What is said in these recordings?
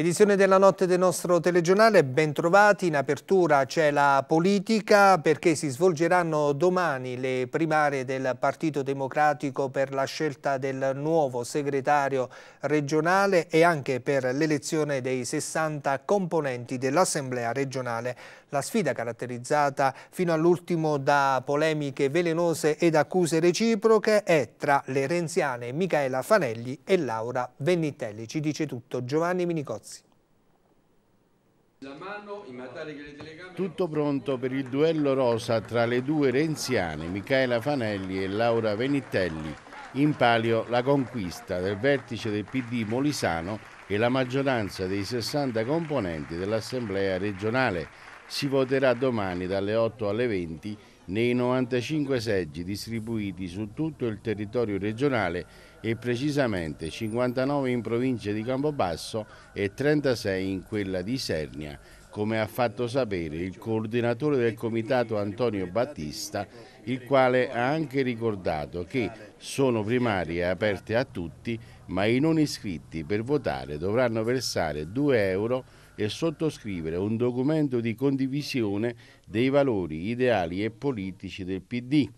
Edizione della notte del nostro telegiornale, bentrovati, in apertura c'è la politica perché si svolgeranno domani le primarie del Partito Democratico per la scelta del nuovo segretario regionale e anche per l'elezione dei 60 componenti dell'Assemblea regionale la sfida caratterizzata fino all'ultimo da polemiche velenose ed accuse reciproche è tra le renziane Michaela Fanelli e Laura Vennitelli. Ci dice tutto Giovanni Minicozzi. Tutto pronto per il duello rosa tra le due renziane Michaela Fanelli e Laura Venitelli. In palio la conquista del vertice del PD Molisano e la maggioranza dei 60 componenti dell'Assemblea regionale si voterà domani dalle 8 alle 20 nei 95 seggi distribuiti su tutto il territorio regionale e precisamente 59 in provincia di Campobasso e 36 in quella di Sernia, come ha fatto sapere il coordinatore del comitato Antonio Battista, il quale ha anche ricordato che sono primarie aperte a tutti, ma i non iscritti per votare dovranno versare 2 euro e sottoscrivere un documento di condivisione dei valori ideali e politici del PD.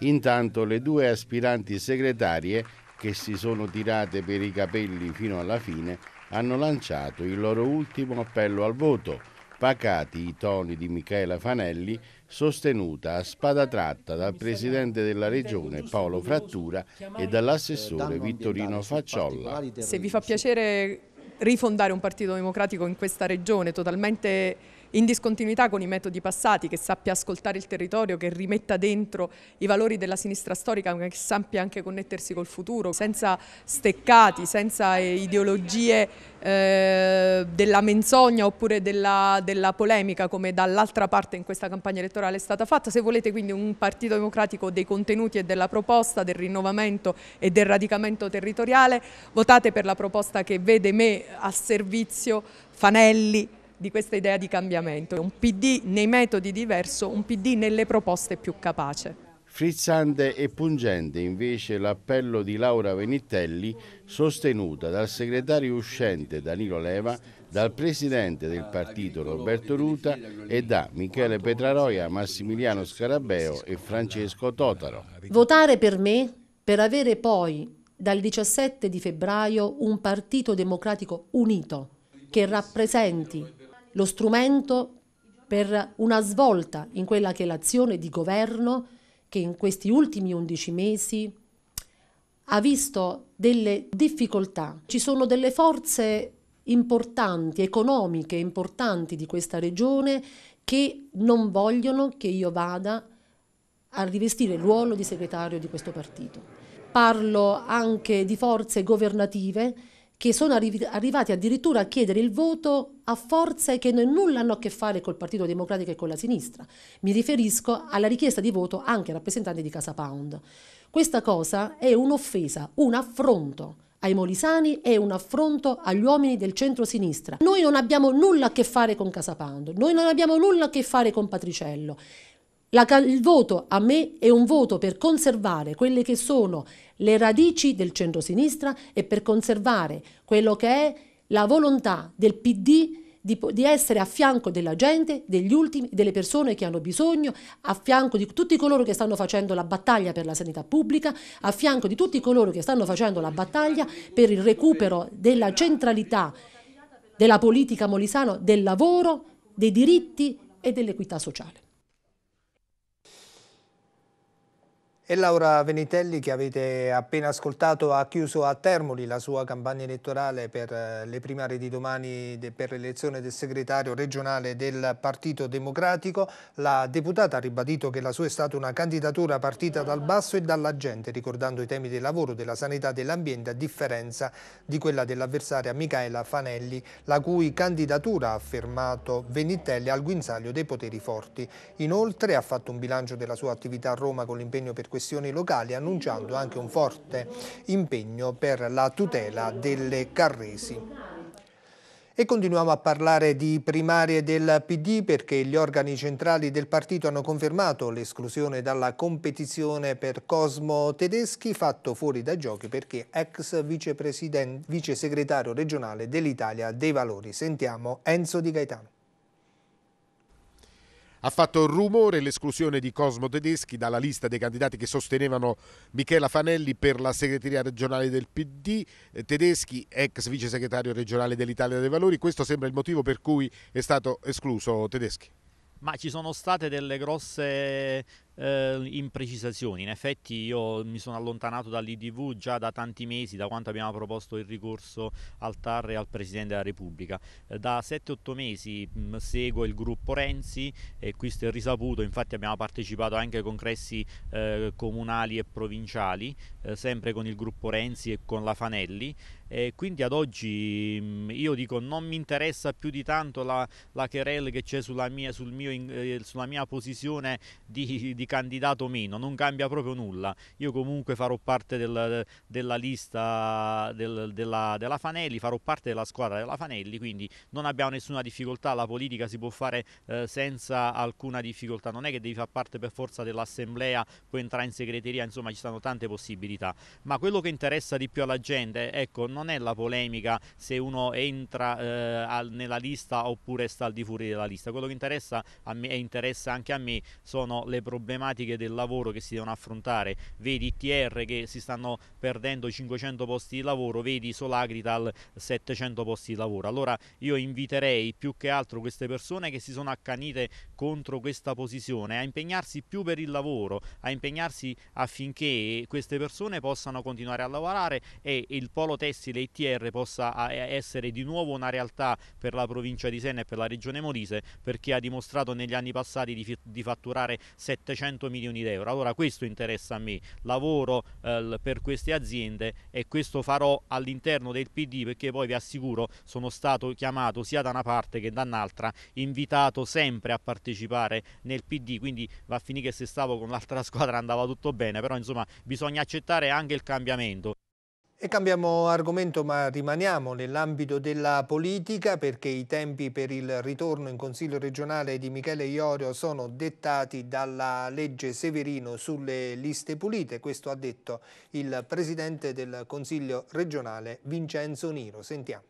Intanto le due aspiranti segretarie, che si sono tirate per i capelli fino alla fine, hanno lanciato il loro ultimo appello al voto. Pacati i toni di Michela Fanelli, sostenuta a spada tratta dal presidente della regione Paolo Frattura e dall'assessore Vittorino Facciolla. Se vi fa piacere rifondare un partito democratico in questa regione totalmente in discontinuità con i metodi passati, che sappia ascoltare il territorio, che rimetta dentro i valori della sinistra storica, ma che sappia anche connettersi col futuro, senza steccati, senza eh, ideologie eh, della menzogna oppure della, della polemica come dall'altra parte in questa campagna elettorale è stata fatta. Se volete quindi un partito democratico dei contenuti e della proposta, del rinnovamento e del radicamento territoriale, votate per la proposta che vede me al servizio Fanelli, di questa idea di cambiamento. Un PD nei metodi diverso, un PD nelle proposte più capace. Frizzante e pungente invece l'appello di Laura Venitelli, sostenuta dal segretario uscente Danilo Leva, dal presidente del partito Roberto Ruta e da Michele Petraroia, Massimiliano Scarabeo e Francesco Totaro. Votare per me per avere poi dal 17 di febbraio un partito democratico unito che rappresenti lo strumento per una svolta in quella che è l'azione di governo che in questi ultimi 11 mesi ha visto delle difficoltà. Ci sono delle forze importanti, economiche importanti di questa regione che non vogliono che io vada a rivestire il ruolo di segretario di questo partito. Parlo anche di forze governative che sono arri arrivate addirittura a chiedere il voto a forze che nulla hanno a che fare col Partito Democratico e con la sinistra. Mi riferisco alla richiesta di voto anche ai rappresentanti di Casa Pound. Questa cosa è un'offesa, un affronto ai molisani e un affronto agli uomini del centro-sinistra. Noi non abbiamo nulla a che fare con Casa Pound, noi non abbiamo nulla a che fare con Patriciello. La, il voto a me è un voto per conservare quelle che sono le radici del centro-sinistra e per conservare quello che è la volontà del PD di, di, essere a fianco della gente, degli ultimi, delle persone che hanno bisogno, a fianco di tutti coloro che stanno facendo la battaglia per la sanità pubblica, a fianco di tutti coloro che stanno facendo la battaglia per il recupero della centralità della politica molisano, del lavoro, dei diritti e dell'equità sociale. E Laura Venitelli che avete appena ascoltato ha chiuso a Termoli la sua campagna elettorale per eh, le primarie di domani per l'elezione del segretario regionale del Partito Democratico. La deputata ha ribadito che la sua è stata una candidatura partita dal basso e dalla gente, ricordando i temi del lavoro, della sanità, e dell'ambiente, a differenza di quella dell'avversaria Michaela Fanelli, la cui candidatura ha affermato Venitelli al guinzaglio dei poteri forti. Inoltre ha fatto un bilancio della sua attività a Roma con l'impegno per questioni locali, annunciando anche un forte impegno per la tutela delle carresi. E continuiamo a parlare di primarie del PD perché gli organi centrali del partito hanno confermato l'esclusione dalla competizione per Cosmo Tedeschi fatto fuori dai giochi perché ex vice segretario regionale dell'Italia dei Valori. Sentiamo Enzo Di Gaetano. Ha fatto rumore l'esclusione di Cosmo Tedeschi dalla lista dei candidati che sostenevano Michela Fanelli per la segreteria regionale del PD. Eh, Tedeschi, ex vice segretario regionale dell'Italia dei Valori, questo sembra il motivo per cui è stato escluso Tedeschi. Ma ci sono state delle grosse eh, imprecisazioni, in effetti io mi sono allontanato dall'IDV già da tanti mesi, da quanto abbiamo proposto il ricorso al TAR e al Presidente della Repubblica. Eh, da 7-8 mesi mh, mm, seguo il gruppo Renzi e questo è risaputo, infatti abbiamo partecipato anche ai congressi eh, comunali e provinciali, eh, sempre con il gruppo Renzi e con la Fanelli e quindi ad oggi mm, io dico non mi interessa più di tanto la, la querel che c'è sulla, sul eh, sulla mia, posizione di, di di candidato o meno, non cambia proprio nulla. Io comunque farò parte del, della lista del, della, della Fanelli, farò parte della squadra della Fanelli, quindi non abbiamo nessuna difficoltà, la politica si può fare eh, senza alcuna difficoltà, non è che devi far parte per forza dell'assemblea, puoi entrare in segreteria, insomma ci sono tante possibilità, ma quello che interessa di più alla gente ecco, non è la polemica se uno entra eh, al, nella lista oppure sta al di fuori della lista, quello che interessa a me e interessa anche a me sono le problematiche problematiche del lavoro che si devono affrontare, vedi TR che si stanno perdendo 500 posti di lavoro, vedi Solagrital 700 posti di lavoro. Allora io inviterei più che altro queste persone che si sono accanite contro questa posizione, a impegnarsi più per il lavoro, a impegnarsi affinché queste persone possano continuare a lavorare e il polo tessile ITR possa eh, essere di nuovo una realtà per la provincia di Senna e per la regione Molise perché ha dimostrato negli anni passati di, fatturare 700 milioni di euro. Allora questo interessa a me, lavoro eh, per queste aziende e questo farò all'interno del PD perché poi vi assicuro sono stato chiamato sia da una parte che dall'altra, invitato sempre a partecipare partecipare nel PD, quindi va a finire che se stavo con l'altra squadra andava tutto bene, però insomma bisogna accettare anche il cambiamento. E cambiamo argomento ma rimaniamo nell'ambito della politica perché i tempi per il ritorno in Consiglio regionale di Michele Iorio sono dettati dalla legge Severino sulle liste pulite, questo ha detto il presidente del Consiglio regionale Vincenzo Niro. Sentiamo.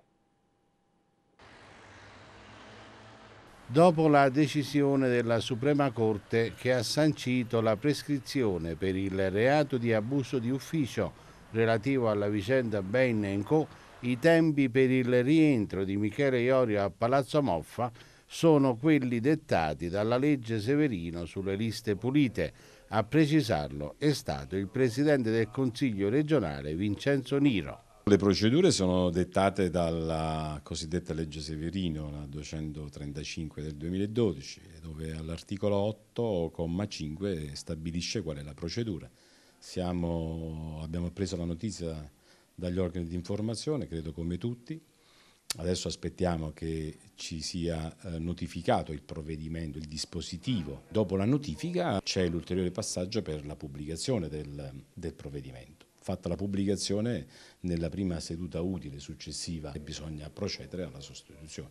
dopo la decisione della Suprema Corte che ha sancito la prescrizione per il reato di abuso di ufficio relativo alla vicenda Bain Co, i tempi per il rientro di Michele Iorio a Palazzo Moffa sono quelli dettati dalla legge Severino sulle liste pulite. A precisarlo è stato il presidente del Consiglio regionale Vincenzo Niro. Le procedure sono dettate dalla cosiddetta legge Severino, la 235 del 2012, dove all'articolo 8,5 stabilisce qual è la procedura. Siamo, abbiamo preso la notizia dagli organi di informazione, credo come tutti. Adesso aspettiamo che ci sia eh, notificato il provvedimento, il dispositivo. Dopo la notifica c'è l'ulteriore passaggio per la pubblicazione del, del provvedimento fatta la pubblicazione nella prima seduta utile successiva e bisogna procedere alla sostituzione.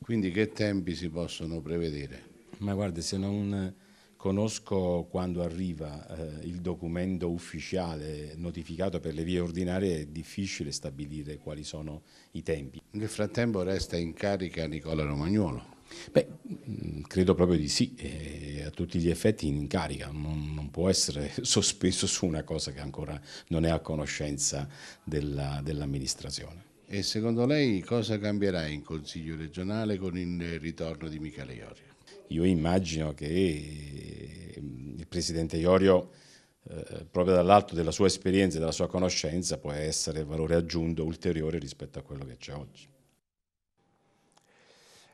Quindi che tempi si possono prevedere? Ma guarda, se non conosco quando arriva eh, il documento ufficiale notificato per le vie ordinarie, è difficile stabilire quali sono i tempi. Nel frattempo resta in carica Nicola Romagnuolo. Beh, mm, credo proprio di sì, eh, a tutti gli effetti in carica, non, non, può essere sospeso su una cosa che ancora non è a conoscenza dell'amministrazione. e secondo lei cosa cambierà in Consiglio regionale con il ritorno di Michele Iorio? Io immagino che mm, il Presidente Iorio, eh, proprio dall'alto della sua esperienza e della sua conoscenza, può essere valore aggiunto ulteriore rispetto a quello che c'è oggi.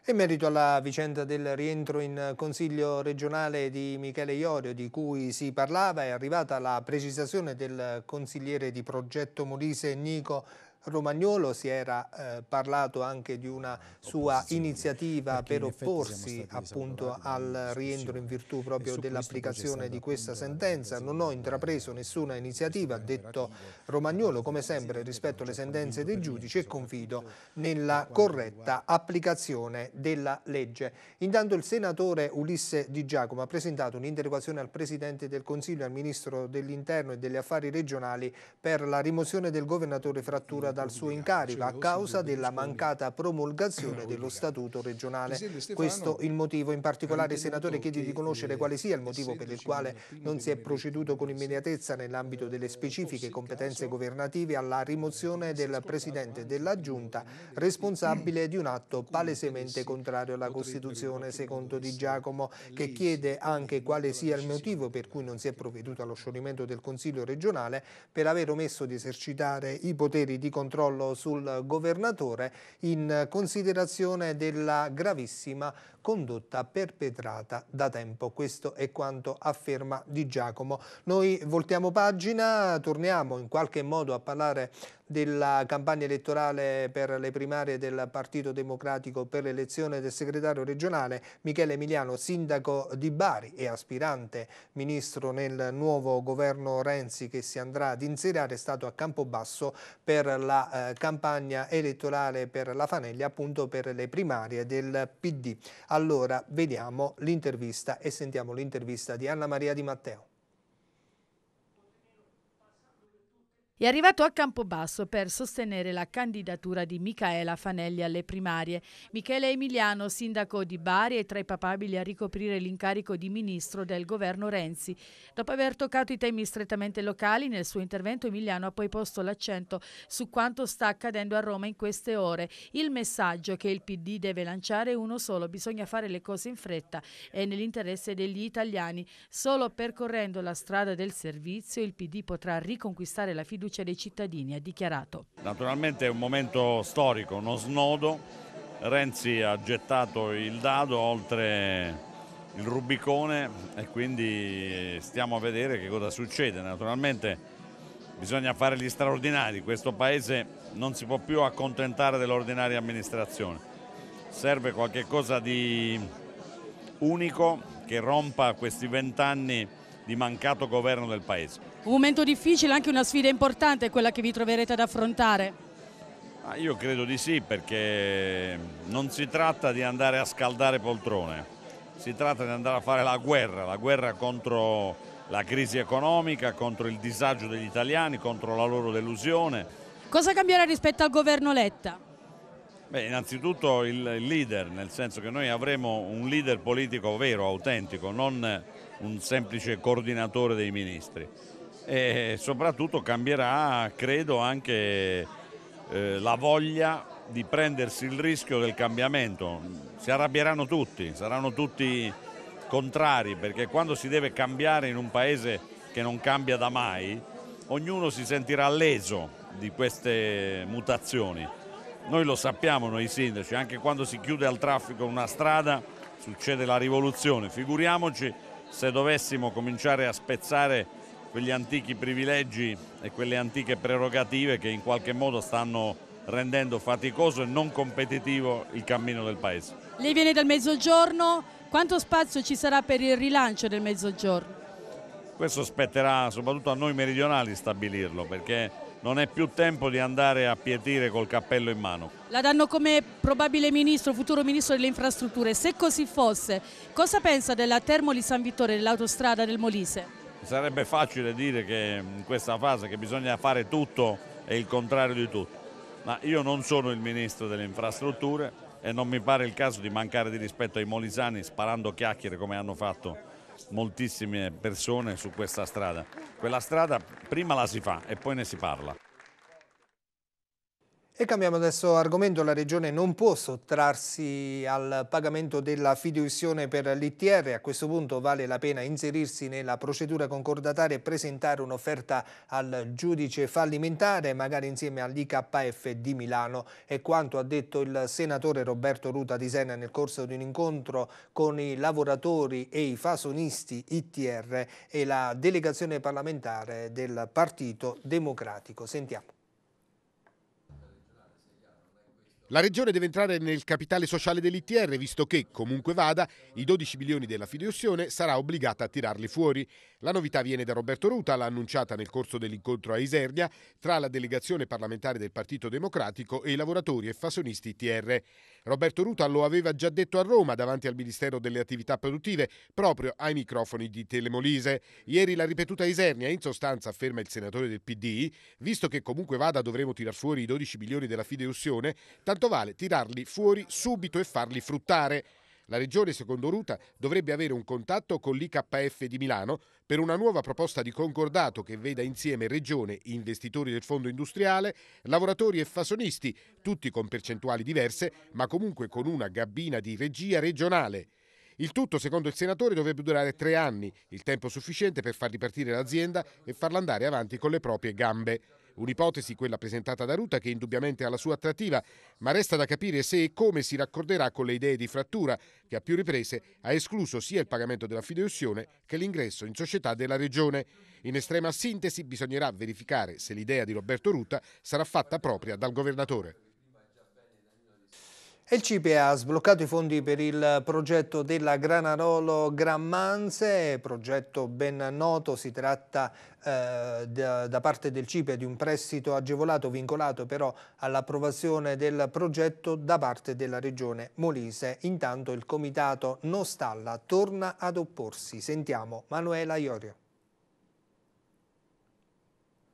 In merito alla vicenda del rientro in Consiglio regionale di Michele Iorio di cui si parlava è arrivata la precisazione del consigliere di progetto Molise Nico Romagnolo, si era eh, parlato anche di una sua iniziativa per opporsi appunto al rientro in virtù proprio dell'applicazione di questa sentenza. Non ho intrapreso nessuna iniziativa, ha detto Romagnolo, come sempre rispetto alle sentenze dei giudici e confido nella corretta applicazione della legge. Intanto il senatore Ulisse Di Giacomo ha presentato un'interrogazione al Presidente del Consiglio, e al Ministro dell'Interno e degli Affari Regionali per la rimozione del governatore Frattura dal suo incarico cioè, a causa della mancata promulgazione dello statuto regionale. Questo il motivo, in particolare il senatore chiede di conoscere eh, quale sia il motivo per il quale non si è proceduto con immediatezza nell'ambito delle eh, specifiche competenze governative alla rimozione del Presidente della Giunta responsabile di un atto palesemente contrario alla Costituzione, secondo Di Giacomo, che chiede anche quale sia il motivo per cui non si è provveduto allo scioglimento del Consiglio regionale per aver omesso di esercitare i poteri di controllo controllo sul governatore in considerazione della gravissima condotta perpetrata da tempo. Questo è quanto afferma Di Giacomo. Noi voltiamo pagina, torniamo in qualche modo a parlare della campagna elettorale per le primarie del Partito Democratico per l'elezione del segretario regionale Michele Emiliano, sindaco di Bari e aspirante ministro nel nuovo governo Renzi che si andrà ad inserire, è stato a Campobasso per la eh, campagna elettorale per la Faneglia, appunto per le primarie del PD. Allora vediamo l'intervista e sentiamo l'intervista di Anna Maria Di Matteo. È arrivato a Campobasso per sostenere la candidatura di Micaela Fanelli alle primarie. Michele Emiliano, sindaco di Bari, è tra i papabili a ricoprire l'incarico di ministro del governo Renzi. Dopo aver toccato i temi strettamente locali, nel suo intervento Emiliano ha poi posto l'accento su quanto sta accadendo a Roma in queste ore. Il messaggio che il PD deve lanciare è uno solo, bisogna fare le cose in fretta e nell'interesse degli italiani. Solo percorrendo la strada del servizio il PD potrà riconquistare la fiducia fiducia dei cittadini, ha dichiarato. Naturalmente è un momento storico, uno snodo. Renzi ha gettato il dado oltre il Rubicone e quindi stiamo a vedere che cosa succede. Naturalmente bisogna fare gli straordinari, questo Paese non si può più accontentare dell'ordinaria amministrazione, serve qualcosa di unico che rompa questi vent'anni di mancato governo del Paese. Un momento difficile, anche una sfida importante quella che vi troverete ad affrontare. Ah, io credo di sì perché non si tratta di andare a scaldare poltrone, si tratta di andare a fare la guerra, la guerra contro la crisi economica, contro il disagio degli italiani, contro la loro delusione. Cosa cambierà rispetto al governo Letta? Beh, innanzitutto il leader, nel senso che noi avremo un leader politico vero, autentico, non un semplice coordinatore dei ministri e soprattutto cambierà, credo, anche eh, la voglia di prendersi il rischio del cambiamento. Si arrabbieranno tutti, saranno tutti contrari, perché quando si deve cambiare in un paese che non cambia da mai, ognuno si sentirà leso di queste mutazioni. Noi lo sappiamo noi sindaci, anche quando si chiude al traffico una strada succede la rivoluzione, figuriamoci se dovessimo cominciare a spezzare quegli antichi privilegi e quelle antiche prerogative che in qualche modo stanno rendendo faticoso e non competitivo il cammino del Paese. Lei viene dal mezzogiorno, quanto spazio ci sarà per il rilancio del mezzogiorno? Questo spetterà soprattutto a noi meridionali stabilirlo perché non è più tempo di andare a pietire col cappello in mano. La danno come probabile ministro, futuro ministro delle infrastrutture. Se così fosse, cosa pensa della Termoli San Vittore, dell'autostrada del Molise? sarebbe facile dire che in questa fase che bisogna fare tutto e il contrario di tutto, ma io non sono il ministro delle infrastrutture e non mi pare il caso di mancare di rispetto ai molisani sparando chiacchiere come hanno fatto moltissime persone su questa strada. Quella strada prima la si fa e poi ne si parla. E cambiamo adesso argomento, la Regione non può sottrarsi al pagamento della fideiussione per l'ITR, a questo punto vale la pena inserirsi nella procedura concordataria e presentare un'offerta al giudice fallimentare, magari insieme all'IKF di Milano. È quanto ha detto il senatore Roberto Ruta di Sena nel corso di un incontro con i lavoratori e i fasonisti ITR e la delegazione parlamentare del Partito Democratico. Sentiamo. La regione deve entrare nel capitale sociale dell'ITR, visto che, comunque vada, i 12 milioni della fideiussione sarà obbligata a tirarli fuori. La novità viene da Roberto Ruta, l'ha annunciata nel corso dell'incontro a Isernia tra la delegazione parlamentare del Partito Democratico e i lavoratori e fasonisti ITR. Roberto Ruta lo aveva già detto a Roma davanti al Ministero delle Attività Produttive, proprio ai microfoni di Telemolise. Ieri l'ha ripetuta a Isernia, in sostanza afferma il senatore del PD, visto che comunque vada dovremo tirar fuori i 12 milioni della fideiussione, tanto Tanto vale tirarli fuori subito e farli fruttare. La Regione, secondo Ruta, dovrebbe avere un contatto con l'IKF di Milano per una nuova proposta di concordato che veda insieme Regione, investitori del fondo industriale, lavoratori e fasonisti, tutti con percentuali diverse, ma comunque con una gabbina di regia regionale. Il tutto, secondo il senatore, dovrebbe durare tre anni, il tempo sufficiente per far ripartire l'azienda e farla andare avanti con le proprie gambe. Un'ipotesi, quella presentata da Ruta, che indubbiamente ha la sua attrattiva, ma resta da capire se e come si raccorderà con le idee di frattura, che a più riprese ha escluso sia il pagamento della fideiussione che l'ingresso in società della Regione. In estrema sintesi bisognerà verificare se l'idea di Roberto Ruta sarà fatta propria dal governatore il CIPE ha sbloccato i fondi per il progetto della Granarolo Grammanze, progetto ben noto, si tratta eh, da, da parte del CIPE di un prestito agevolato vincolato però all'approvazione del progetto da parte della regione Molise. Intanto il comitato Nostalla torna ad opporsi. Sentiamo Manuela Iorio.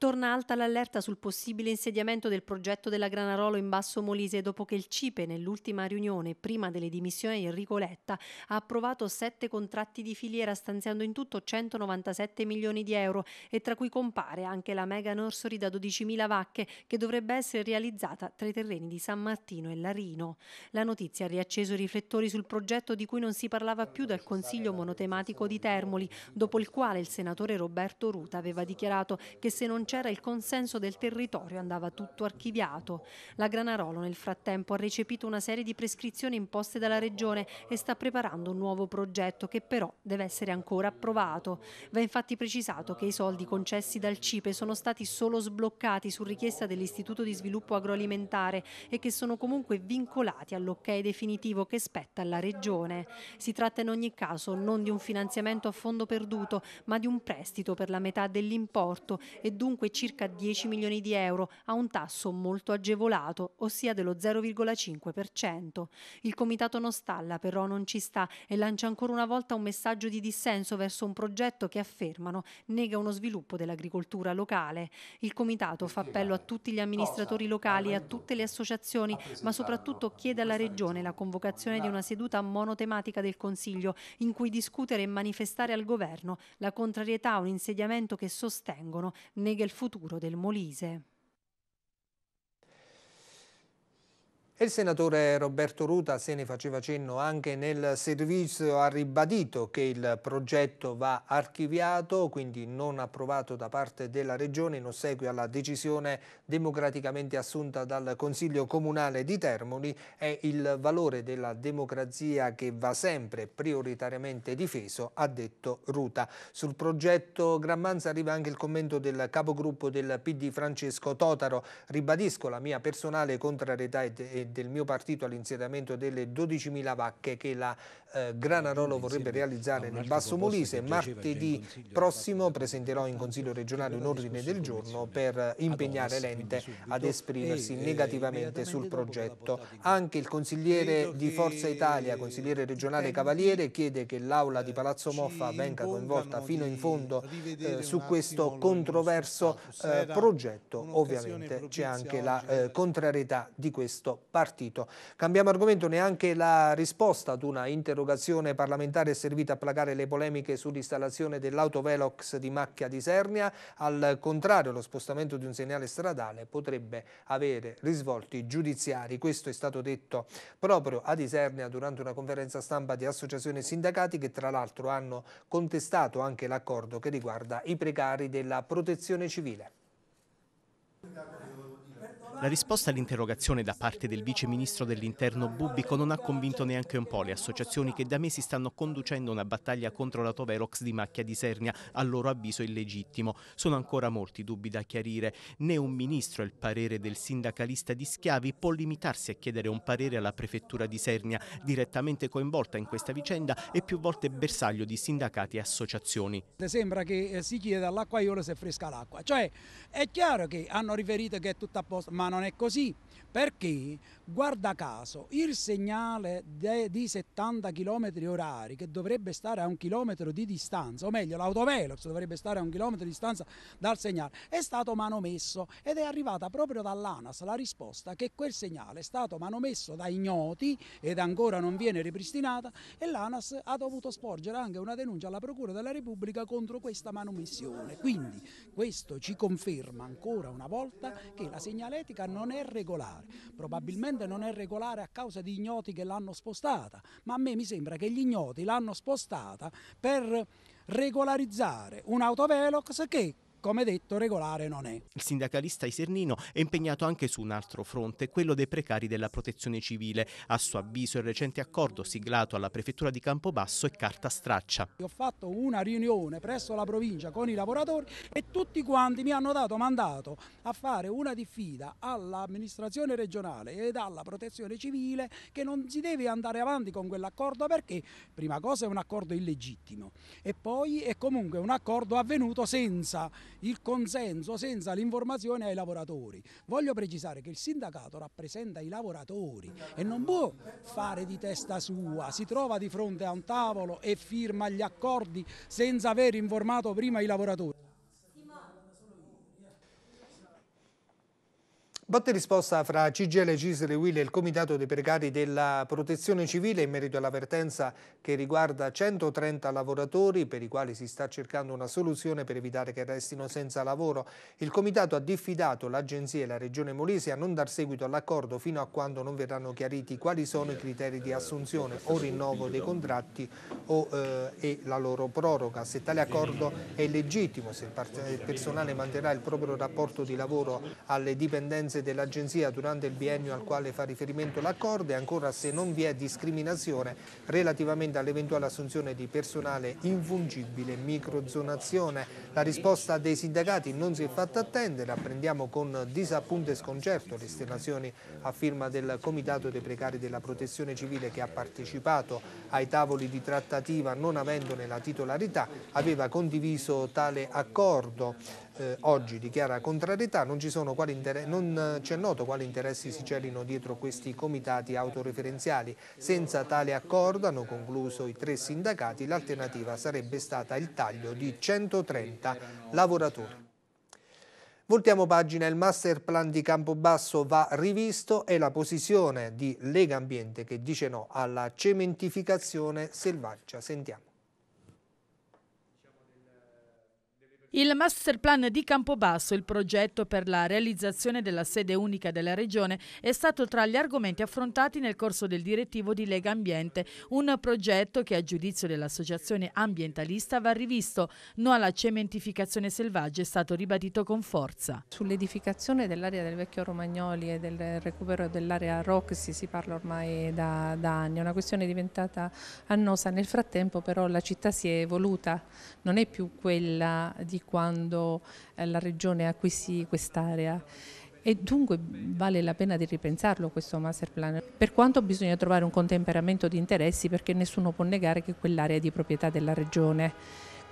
Torna alta l'allerta sul possibile insediamento del progetto della Granarolo in Basso Molise dopo che il CIPE nell'ultima riunione prima delle dimissioni di Enrico Letta ha approvato sette contratti di filiera stanziando in tutto 197 milioni di euro e tra cui compare anche la mega nursery da 12.000 vacche che dovrebbe essere realizzata tra i terreni di San Martino e Larino. La notizia ha riacceso i riflettori sul progetto di cui non si parlava più dal Consiglio monotematico di Termoli, dopo il quale il senatore Roberto Ruta aveva dichiarato che se non c'era il consenso del territorio andava tutto archiviato. La Granarolo nel frattempo ha recepito una serie di prescrizioni imposte dalla Regione e sta preparando un nuovo progetto che però deve essere ancora approvato. Va infatti precisato che i soldi concessi dal CIPE sono stati solo sbloccati su richiesta dell'Istituto di Sviluppo Agroalimentare e che sono comunque vincolati all'ok definitivo che spetta alla Regione. Si tratta in ogni caso non di un finanziamento a fondo perduto, ma di un prestito per la metà dell'importo e dunque dunque circa 10 milioni di euro a un tasso molto agevolato, ossia dello 0,5%. Il comitato non stalla, però non ci sta e lancia ancora una volta un messaggio di dissenso verso un progetto che affermano nega uno sviluppo dell'agricoltura locale. Il comitato fa appello a tutti gli amministratori locali e a tutte le associazioni, ma soprattutto chiede alla Regione la convocazione di una seduta monotematica del Consiglio in cui discutere e manifestare al governo la contrarietà a un insediamento che sostengono nega il il futuro del Molise. Il senatore Roberto Ruta se ne faceva cenno anche nel servizio, ha ribadito che il progetto va archiviato, quindi non approvato da parte della Regione in ossequio alla decisione democraticamente assunta dal Consiglio Comunale di Termoli è il valore della democrazia che va sempre prioritariamente difeso, ha detto Ruta. Sul progetto Grammanza arriva anche il commento del capogruppo del PD Francesco Totaro. Ribadisco la mia personale contrarietà e del mio partito all'insediamento delle 12.000 vacche che la eh, Granarolo vorrebbe realizzare nel Basso Molise. Martedì prossimo presenterò in Consiglio regionale un ordine del giorno per impegnare l'ente presente ad esprimersi eh, negativamente sul progetto. Anche il consigliere di Forza Italia, consigliere regionale Cavaliere, chiede che l'Aula di Palazzo Moffa venga coinvolta fino in fondo eh, su questo controverso eh, progetto. Ovviamente c'è anche la contrarietà di questo partito. Cambiamo argomento, neanche la risposta ad una interrogazione parlamentare è servita a placare le polemiche sull'installazione dell'autovelox di Macchia di Sernia. Al contrario, lo spostamento di un segnale stradale penale potrebbe avere risvolti giudiziari. Questo è stato detto proprio ad Isernia durante una conferenza stampa di associazioni sindacati che tra l'altro hanno contestato anche l'accordo che riguarda i precari della protezione civile. La risposta all'interrogazione da parte del vice ministro dell'interno Bubbico non ha convinto neanche un po' le associazioni che da mesi stanno conducendo una battaglia contro l'autovelox di Macchia di Sernia, a loro avviso illegittimo. Sono ancora molti dubbi da chiarire. Né un ministro, il parere del sindacalista di Schiavi, può limitarsi a chiedere un parere alla prefettura di Sernia, direttamente coinvolta in questa vicenda e più volte bersaglio di sindacati e associazioni. Sembra che eh, si chieda all'acquaiolo se è fresca l'acqua. Cioè, è chiaro che hanno riferito che è tutto a posto, ma non è così perché guarda caso il segnale de, di 70 km orari che dovrebbe stare a un chilometro di distanza, o meglio l'autovelox dovrebbe stare a un chilometro di distanza dal segnale, è stato manomesso ed è arrivata proprio dall'ANAS la risposta che quel segnale è stato manomesso da ignoti ed ancora non viene ripristinata e l'ANAS ha dovuto sporgere anche una denuncia alla Procura della Repubblica contro questa manomissione. Quindi questo ci conferma ancora una volta che la segnaletica non è regolare regolare. Probabilmente non è regolare a causa di ignoti che l'hanno spostata, ma a me mi sembra che gli ignoti l'hanno spostata per regolarizzare un autovelox che come detto regolare non è. Il sindacalista Isernino è impegnato anche su un altro fronte, quello dei precari della protezione civile. A suo avviso il recente accordo siglato alla prefettura di Campobasso è carta straccia. Ho fatto una riunione presso la provincia con i lavoratori e tutti quanti mi hanno dato mandato a fare una diffida all'amministrazione regionale ed alla protezione civile che non si deve andare avanti con quell'accordo perché prima cosa è un accordo illegittimo e poi è comunque un accordo avvenuto senza il consenso senza l'informazione ai lavoratori. Voglio precisare che il sindacato rappresenta i lavoratori e non può fare di testa sua, si trova di fronte a un tavolo e firma gli accordi senza aver informato prima i lavoratori. Botte risposta fra CGL, Cisle, Will e il Comitato dei Precari della Protezione Civile in merito all'avvertenza che riguarda 130 lavoratori per i quali si sta cercando una soluzione per evitare che restino senza lavoro. Il Comitato ha diffidato l'Agenzia e la Regione Molise a non dar seguito all'accordo fino a quando non verranno chiariti quali sono i criteri di assunzione o rinnovo dei contratti o, eh, e la loro proroga. Se tale accordo è legittimo, se il personale manterrà il proprio rapporto di lavoro alle dipendenze competenze dell'Agenzia durante il biennio al quale fa riferimento l'accordo e ancora se non vi è discriminazione relativamente all'eventuale assunzione di personale infungibile microzonazione. La risposta dei sindacati non si è fatta attendere, apprendiamo con disappunto e sconcerto le stimazioni a firma del Comitato dei Precari della Protezione Civile che ha partecipato ai tavoli di trattativa non avendone la titolarità, aveva condiviso tale accordo eh, oggi dichiara contrarietà, non, non eh, ci è noto quali interessi si celino dietro questi comitati autoreferenziali. Senza tale accordo, hanno concluso i tre sindacati, l'alternativa sarebbe stata il taglio di 130 lavoratori. Voltiamo pagina, il master plan di Campobasso va rivisto e la posizione di Lega Ambiente che dice no alla cementificazione selvaggia. Sentiamo. Il master plan di Campobasso, il progetto per la realizzazione della sede unica della regione, è stato tra gli argomenti affrontati nel corso del direttivo di Lega Ambiente, un progetto che a giudizio dell'associazione ambientalista va rivisto, no alla cementificazione selvaggia è stato ribadito con forza. Sull'edificazione dell'area del vecchio Romagnoli e del recupero dell'area Roxy si parla ormai da, da anni, è una questione diventata annosa, nel frattempo però la città si è evoluta, non è più quella di quando eh, la Regione acquisì quest'area. E dunque vale la pena di ripensarlo questo master plan, per quanto bisogna trovare un contemperamento di interessi perché nessuno può negare che quell'area è di proprietà della Regione.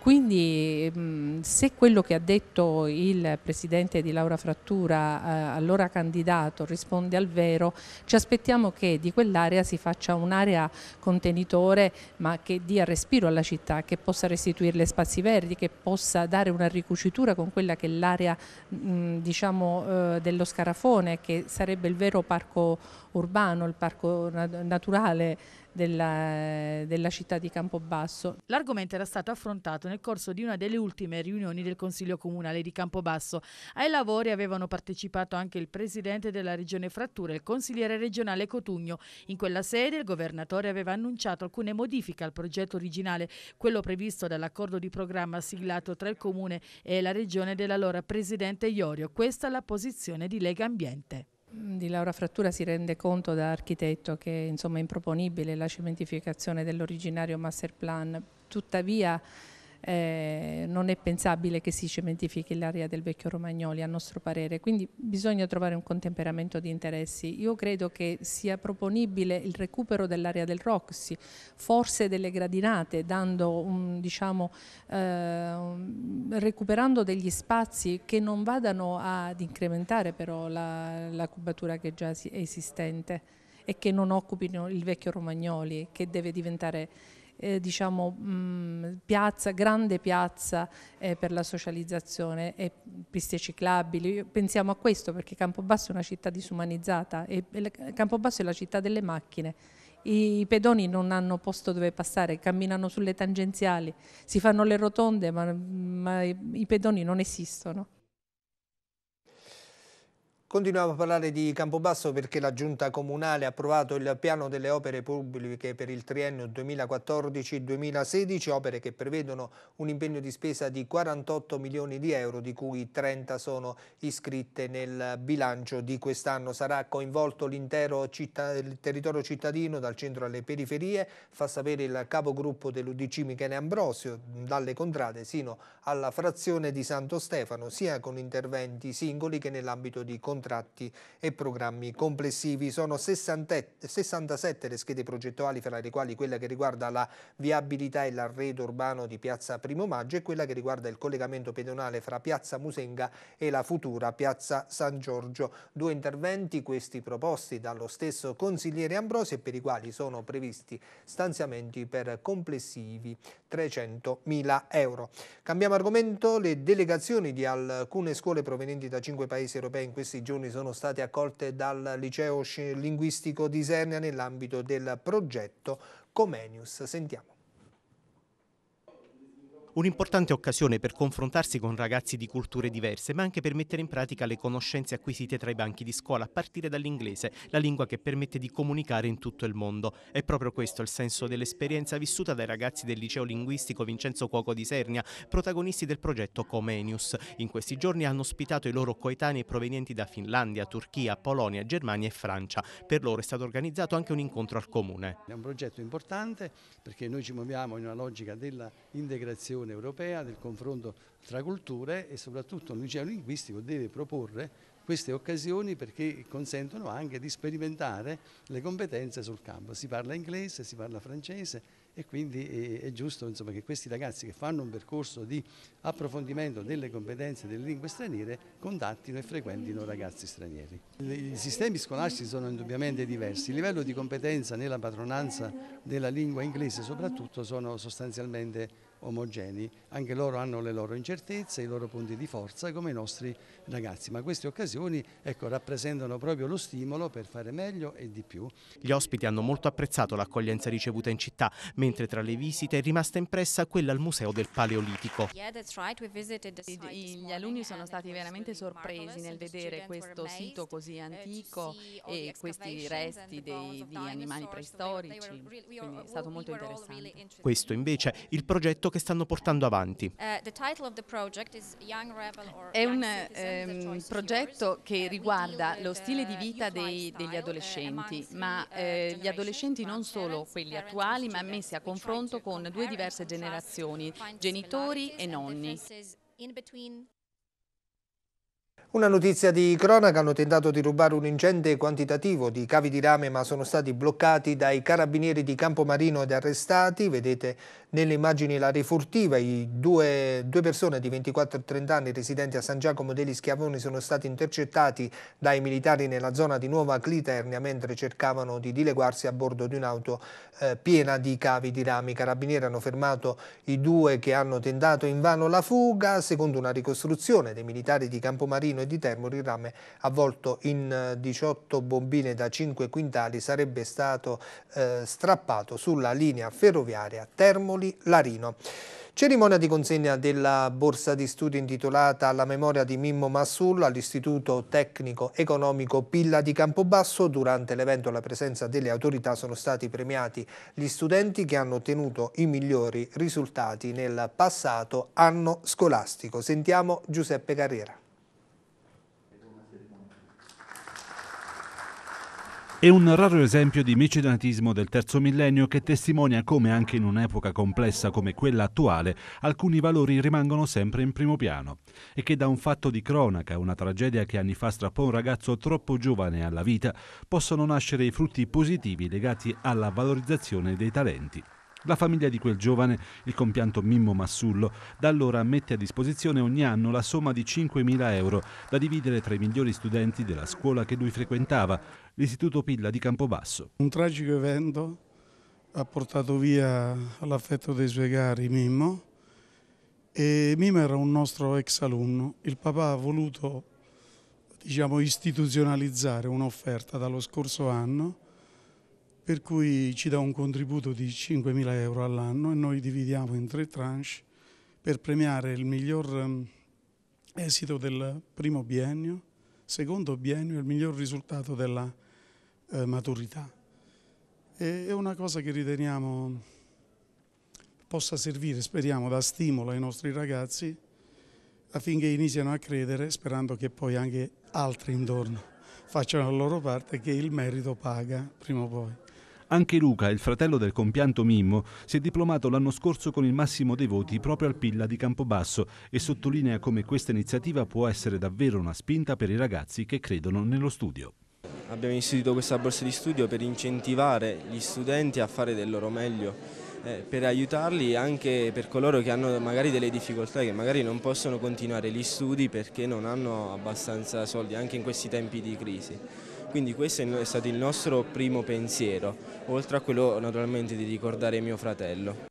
Quindi mm, se quello che ha detto il presidente di Laura Frattura, eh, allora candidato, risponde al vero, ci aspettiamo che di quell'area si faccia un'area contenitore ma che dia respiro alla città, che possa restituirle spazi verdi, che possa dare una ricucitura con quella che è l'area mm, diciamo, eh, dello Scarafone, che sarebbe il vero parco urbano, il parco naturale della, della città di Campobasso. L'argomento era stato affrontato nel corso di una delle ultime riunioni del Consiglio Comunale di Campobasso. Ai lavori avevano partecipato anche il Presidente della Regione Frattura e il Consigliere regionale Cotugno. In quella sede il Governatore aveva annunciato alcune modifiche al progetto originale, quello previsto dall'accordo di programma siglato tra il Comune e la Regione dell'allora Presidente Iorio. Questa è la posizione di Lega Ambiente. Mm, di Laura Frattura si rende conto da architetto che insomma, è improponibile la cementificazione dell'originario master plan, tuttavia eh, non è pensabile che si cementifichi l'area del vecchio Romagnoli a nostro parere, quindi bisogna trovare un contemperamento di interessi. Io credo che sia proponibile il recupero dell'area del Roxy, forse delle gradinate, un, diciamo, eh, recuperando degli spazi che non vadano ad incrementare però la, la cubatura che già è esistente e che non occupino il vecchio Romagnoli, che deve diventare eh, diciamo, mh, mm, piazza, grande piazza eh, per la socializzazione e piste ciclabili. Pensiamo a questo perché Campobasso è una città disumanizzata e, Campobasso è la città delle macchine. I, pedoni non hanno posto dove passare, camminano sulle tangenziali, si fanno le rotonde, ma, ma i pedoni non esistono. Continuiamo a parlare di Campobasso perché la Giunta Comunale ha approvato il piano delle opere pubbliche per il triennio 2014-2016, opere che prevedono un impegno di spesa di 48 milioni di euro, di cui 30 sono iscritte nel bilancio di quest'anno. Sarà coinvolto l'intero città, territorio cittadino, dal centro alle periferie, fa sapere il capogruppo dell'Udc Michele Ambrosio, dalle contrade sino alla frazione di Santo Stefano, sia con interventi singoli che nell'ambito di contratti contratti e programmi complessivi. Sono 67 le schede progettuali, fra le quali quella che riguarda la viabilità e l'arredo urbano di Piazza Primo Maggio e quella che riguarda il collegamento pedonale fra Piazza Musenga e la futura Piazza San Giorgio. Due interventi, questi proposti dallo stesso consigliere Ambrosi e per i quali sono previsti stanziamenti per complessivi 300.000 euro. Cambiamo argomento, le delegazioni di alcune scuole provenienti da cinque paesi europei in questi regioni sono state accolte dal liceo linguistico di Isernia nell'ambito del progetto Comenius. Sentiamo. Un'importante occasione per confrontarsi con ragazzi di culture diverse, ma anche per mettere in pratica le conoscenze acquisite tra i banchi di scuola, a partire dall'inglese, la lingua che permette di comunicare in tutto il mondo. È proprio questo il senso dell'esperienza vissuta dai ragazzi del liceo linguistico Vincenzo Cuoco di Sernia, protagonisti del progetto Comenius. In questi giorni hanno ospitato i loro coetanei provenienti da Finlandia, Turchia, Polonia, Germania e Francia. Per loro è stato organizzato anche un incontro al comune. È un progetto importante perché noi ci muoviamo in una logica dell'integrazione dell'Unione Europea, del confronto tra culture e soprattutto il liceo linguistico deve proporre queste occasioni perché consentono anche di sperimentare le competenze sul campo. Si parla inglese, si parla francese e quindi eh, è, giusto insomma, che questi ragazzi che fanno un percorso di approfondimento delle competenze delle lingue straniere contattino e frequentino ragazzi stranieri. I sistemi scolastici sono indubbiamente diversi, il livello di competenza nella padronanza della lingua inglese soprattutto sono sostanzialmente diversi omogenei. Anche loro hanno le loro incertezze, i loro punti di forza come i nostri ragazzi, ma queste occasioni ecco, rappresentano proprio lo stimolo per fare meglio e di più. Gli ospiti hanno molto apprezzato l'accoglienza ricevuta in città, mentre tra le visite è rimasta impressa quella al Museo del Paleolitico. Gli alunni sono stati veramente sorpresi nel vedere questo sito così antico e questi resti dei, di animali preistorici, quindi è stato molto interessante. Questo invece il progetto progetto che stanno portando avanti. Eh, È un ehm, progetto che eh, riguarda lo stile di eh, vita dei, degli adolescenti, ma eh, gli adolescenti non solo quelli attuali, ma messi a confronto con due diverse generazioni, genitori e nonni. Una notizia di cronaca, hanno tentato di rubare un ingente quantitativo di cavi di rame ma sono stati bloccati dai carabinieri di Campomarino ed arrestati, vedete nelle immagini la rifurtiva, I due, due persone di 24 e 30 anni residenti a San Giacomo degli Schiavoni sono stati intercettati dai militari nella zona di Nuova Cliternia mentre cercavano di dileguarsi a bordo di un'auto eh, piena di cavi di rame. I carabinieri hanno fermato i due che hanno tentato invano la fuga, secondo una ricostruzione dei militari di Campomarino Torino e di Termoli rame avvolto in 18 eh, bombine da 5 quintali sarebbe stato eh, strappato sulla linea ferroviaria Termoli-Larino. Cerimonia di consegna della borsa di studio intitolata alla memoria di Mimmo Massulla all'Istituto Tecnico Economico Pilla di Campobasso. Durante l'evento alla presenza delle autorità sono stati premiati gli studenti che hanno ottenuto i migliori risultati nel passato anno scolastico. Sentiamo Giuseppe Carriera. È un raro esempio di mecenatismo del terzo millennio che testimonia come anche in un'epoca complessa come quella attuale alcuni valori rimangono sempre in primo piano e che da un fatto di cronaca, una tragedia che anni fa strappò un ragazzo troppo giovane alla vita, possono nascere i frutti positivi legati alla valorizzazione dei talenti. La famiglia di quel giovane, il compianto Mimmo Massullo, da allora mette a disposizione ogni anno la somma di 5.000 euro da dividere tra i migliori studenti della scuola che lui frequentava, l'Istituto Pilla di Campobasso. Un tragico evento ha portato via l'affetto dei suoi cari Mimmo e Mimmo era un nostro ex alunno. Il papà ha voluto diciamo, istituzionalizzare un'offerta dallo scorso anno per cui ci dà un contributo di 5.000 euro all'anno e noi dividiamo in tre tranche per premiare il miglior ehm, esito del primo biennio, secondo biennio e il miglior risultato della eh, maturità. E, è una cosa che riteniamo possa servire, speriamo, da stimolo ai nostri ragazzi affinché iniziano a credere, sperando che poi anche altri intorno facciano la loro parte, che il merito paga prima o poi. Anche Luca, il fratello del compianto Mimmo, si è diplomato l'anno scorso con il massimo dei voti proprio al Pilla di Campobasso e sottolinea come questa iniziativa può essere davvero una spinta per i ragazzi che credono nello studio. Abbiamo istituito questa borsa di studio per incentivare gli studenti a fare del loro meglio eh, per aiutarli anche per coloro che hanno magari delle difficoltà, che magari non possono continuare gli studi perché non hanno abbastanza soldi, anche in questi tempi di crisi. Quindi questo è stato il nostro primo pensiero, oltre a quello naturalmente di ricordare mio fratello.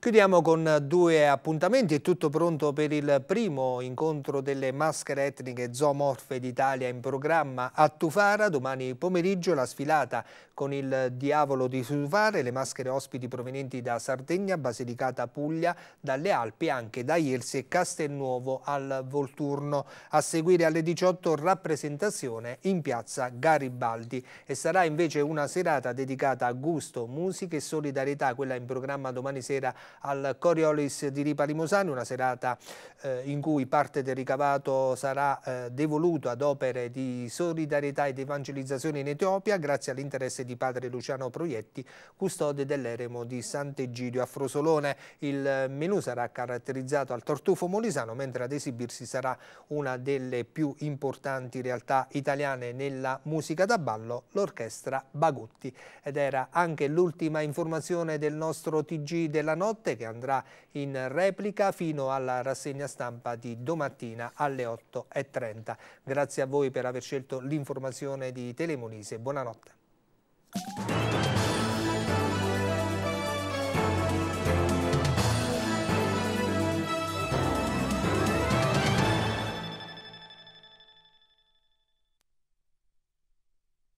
Chiudiamo con due appuntamenti, è tutto pronto per il primo incontro delle maschere etniche zoomorfe d'Italia in programma a Tufara, domani pomeriggio la sfilata con il diavolo di Tufare, le maschere ospiti provenienti da Sardegna, Basilicata, Puglia, dalle Alpi anche da Irsi e Castelnuovo al Volturno. A seguire alle 18 rappresentazione in piazza Garibaldi e sarà invece una serata dedicata a gusto, musica e solidarietà, quella in programma domani sera al Coriolis di Ripa Limosani, una serata eh, in cui parte del ricavato sarà eh, devoluto ad opere di solidarietà ed evangelizzazione in Etiopia grazie all'interesse di padre Luciano Proietti, custode dell'eremo di Sant'Egidio a Frosolone. Il eh, menù sarà caratterizzato al tortufo molisano, mentre ad esibirsi sarà una delle più importanti realtà italiane nella musica da ballo, l'orchestra Bagutti. Ed era anche l'ultima informazione del nostro TG della notte notte che andrà in replica fino alla rassegna stampa di domattina alle 8.30. Grazie a voi per aver scelto l'informazione di Telemonise. Buonanotte.